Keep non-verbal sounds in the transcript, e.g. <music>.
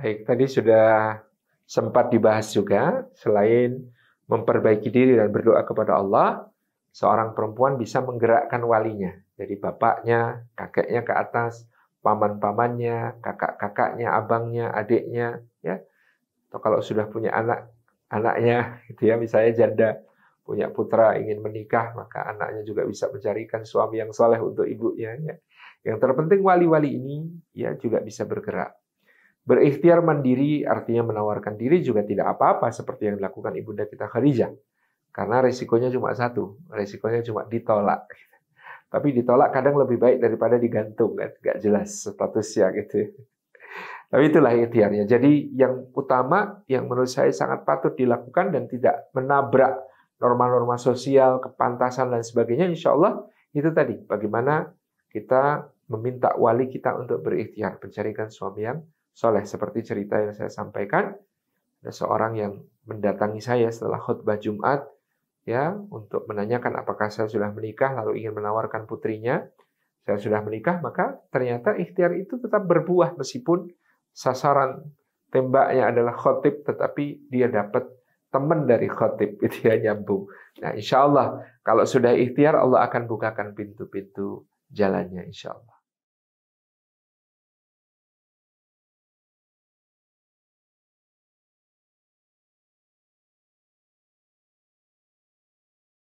Baik, tadi sudah sempat dibahas juga, selain memperbaiki diri dan berdoa kepada Allah, seorang perempuan bisa menggerakkan walinya. Jadi bapaknya, kakeknya ke atas, paman-pamannya, kakak-kakaknya, abangnya, adiknya, ya. Atau kalau sudah punya anak, anaknya, gitu ya, misalnya janda, punya putra ingin menikah, maka anaknya juga bisa mencarikan suami yang soleh untuk ibunya. Ya. Yang terpenting wali-wali ini ya juga bisa bergerak Berikhtiar mandiri artinya menawarkan diri juga tidak apa-apa seperti yang dilakukan ibunda kita Khadijah. Karena resikonya cuma satu, resikonya cuma ditolak. Tapi ditolak kadang lebih baik daripada digantung kan, nggak jelas statusnya gitu. Tapi itulah ikhtiarnya. Jadi yang utama yang menurut saya sangat patut dilakukan dan tidak menabrak norma-norma sosial, kepantasan dan sebagainya, insya Allah itu tadi bagaimana kita meminta wali kita untuk berikhtiar, mencarikan suami yang soleh. Seperti cerita yang saya sampaikan, ada seorang yang mendatangi saya setelah khutbah Jumat, ya, untuk menanyakan apakah saya sudah menikah, lalu ingin menawarkan putrinya. Saya sudah menikah, maka ternyata ikhtiar itu tetap berbuah meskipun sasaran tembaknya adalah khotib, tetapi dia dapat teman dari khotib, <laughs> itu ya nyambung. Nah, insya Allah kalau sudah ikhtiar, Allah akan bukakan pintu-pintu jalannya, insya Allah.